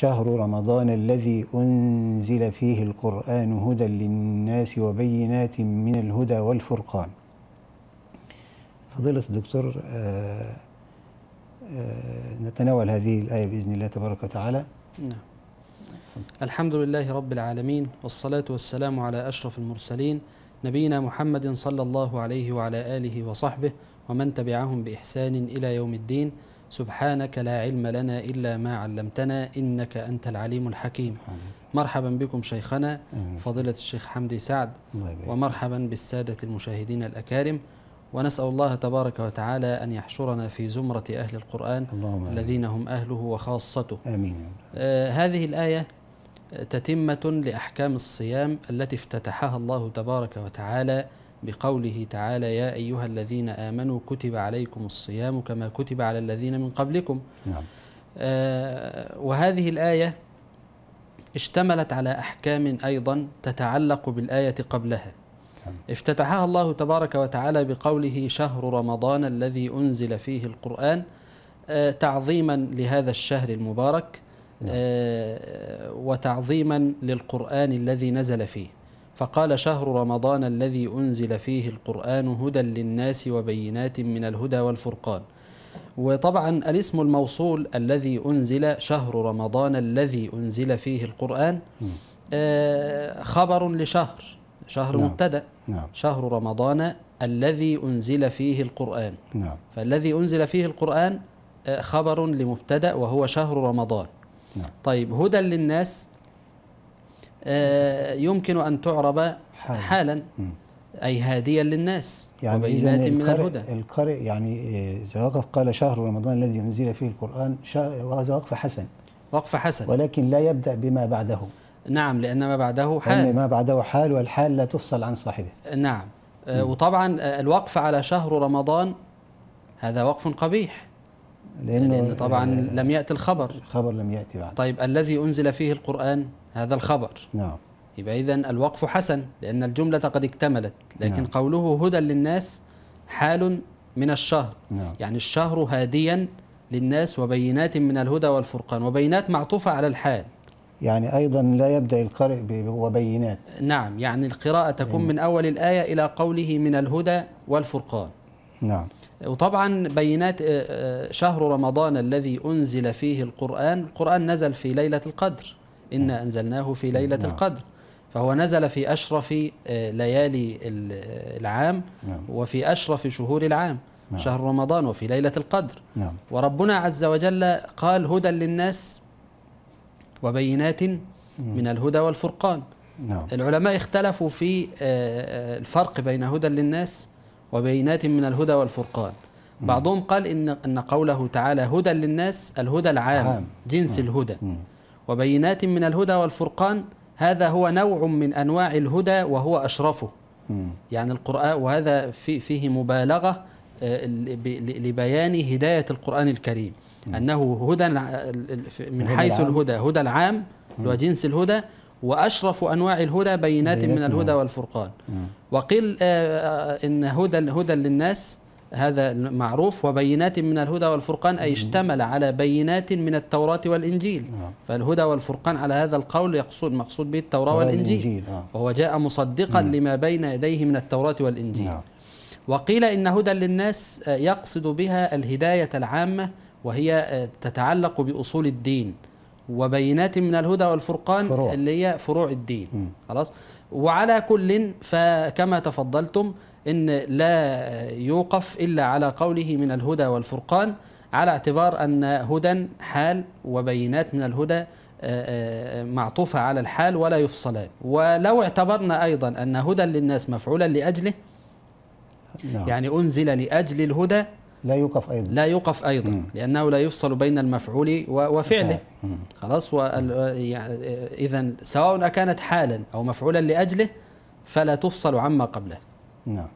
شهر رمضان الذي أنزل فيه القرآن هدى للناس وبينات من الهدى والفرقان فضيلة الدكتور آآ آه، آآ آه، نتناول هذه الآية بإذن الله تبارك وتعالى نعم. نعم الحمد لله رب العالمين والصلاة والسلام على أشرف المرسلين نبينا محمد صلى الله عليه وعلى آله وصحبه ومن تبعهم بإحسان إلى يوم الدين سبحانك لا علم لنا إلا ما علمتنا إنك أنت العليم الحكيم مرحبا بكم شيخنا فضيلة الشيخ حمدي سعد ومرحبا بالسادة المشاهدين الأكارم ونسأل الله تبارك وتعالى أن يحشرنا في زمرة أهل القرآن الذين هم أهله وخاصته آمين آه هذه الآية تتمة لأحكام الصيام التي افتتحها الله تبارك وتعالى بقوله تعالى يا أيها الذين آمنوا كتب عليكم الصيام كما كتب على الذين من قبلكم نعم. آه وهذه الآية اشتملت على أحكام أيضا تتعلق بالآية قبلها نعم. افتتحها الله تبارك وتعالى بقوله شهر رمضان الذي أنزل فيه القرآن آه، تعظيما لهذا الشهر المبارك نعم. آه، وتعظيما للقرآن الذي نزل فيه فقال شهر رمضان الذي أنزل فيه القرآن هدى للناس وبينات من الهدى والفرقان وطبعا الاسم الموصول الذي أنزل شهر رمضان الذي أنزل فيه القرآن آه، خبر لشهر شهر نعم. مبتدأ نعم. شهر رمضان الذي أنزل فيه القرآن نعم. فالذي أنزل فيه القرآن آه، خبر لمبتدأ وهو شهر رمضان نعم. طيب هدى للناس آه، يمكن أن تعرب حالا أي هاديا للناس يعني وبينات من الهدى القارئ يعني آه، إذا وقف قال شهر رمضان الذي أنزل فيه القرآن هذا وقف حسن وقف حسن ولكن لا يبدأ بما بعده نعم لأن ما بعده حال لأن ما بعده حال والحال لا تفصل عن صاحبه نعم آه، مم. وطبعا الوقف على شهر رمضان هذا وقف قبيح لأنه لأن طبعا آه، لم يأتي الخبر الخبر لم يأتي بعد طيب الذي أنزل فيه القرآن هذا الخبر نعم يبقى إذا الوقف حسن لأن الجملة قد اكتملت لكن نعم. قوله هدى للناس حال من الشهر نعم. يعني الشهر هاديا للناس وبينات من الهدى والفرقان وبينات معطوفة على الحال يعني أيضا لا يبدأ القارئ وبينات نعم يعني القراءة تكون من أول الآية إلى قوله من الهدى والفرقان نعم وطبعا بينات آه، آه، شهر رمضان الذي أنزل فيه القرآن القرآن نزل في ليلة القدر إنا نعم. أنزلناه في ليلة نعم. القدر فهو نزل في أشرف آه، ليالي العام نعم. وفي أشرف شهور العام نعم. شهر رمضان وفي ليلة القدر نعم. وربنا عز وجل قال هدى للناس وبينات من الهدى والفرقان نعم. العلماء اختلفوا في الفرق بين هدى للناس وبينات من الهدى والفرقان بعضهم قال إن, أن قوله تعالى هدى للناس الهدى العام جنس الهدى وبينات من الهدى والفرقان هذا هو نوع من أنواع الهدى وهو أشرفه يعني القرآن وهذا في فيه مبالغة آه، لبيان هداية القرآن الكريم أنه هدى من حيث الهدى هدى العام وجنس الهدى وأشرف أنواع الهدى بينات من الهدى والفرقان وقيل آه، آه، إن هدى هدى للناس هذا معروف وبينات من الهدى والفرقان أي اشتمل على بينات من التوراة والإنجيل آه. فالهدى والفرقان على هذا القول يقصد مقصود به التوراة والإنجيل وهو جاء مصدقا لما بين يديه من التوراة والإنجيل نعم. وقيل إن هدى للناس يقصد بها الهداية العامة وهي تتعلق بأصول الدين وبينات من الهدى والفرقان فروع. اللي هي فروع الدين م. خلاص وعلى كل فكما تفضلتم ان لا يوقف الا على قوله من الهدى والفرقان على اعتبار ان هدى حال وبينات من الهدى آه، آه، معطوفة على الحال ولا يفصلان ولو اعتبرنا أيضا أن هدى للناس مفعولا لأجله نعم. يعني أنزل لأجل الهدى لا يوقف أيضا لا يوقف أيضا مم. لأنه لا يفصل بين المفعول وفعله نعم. خلاص إذا سواء أكانت حالا أو مفعولا لأجله فلا تفصل عما قبله نعم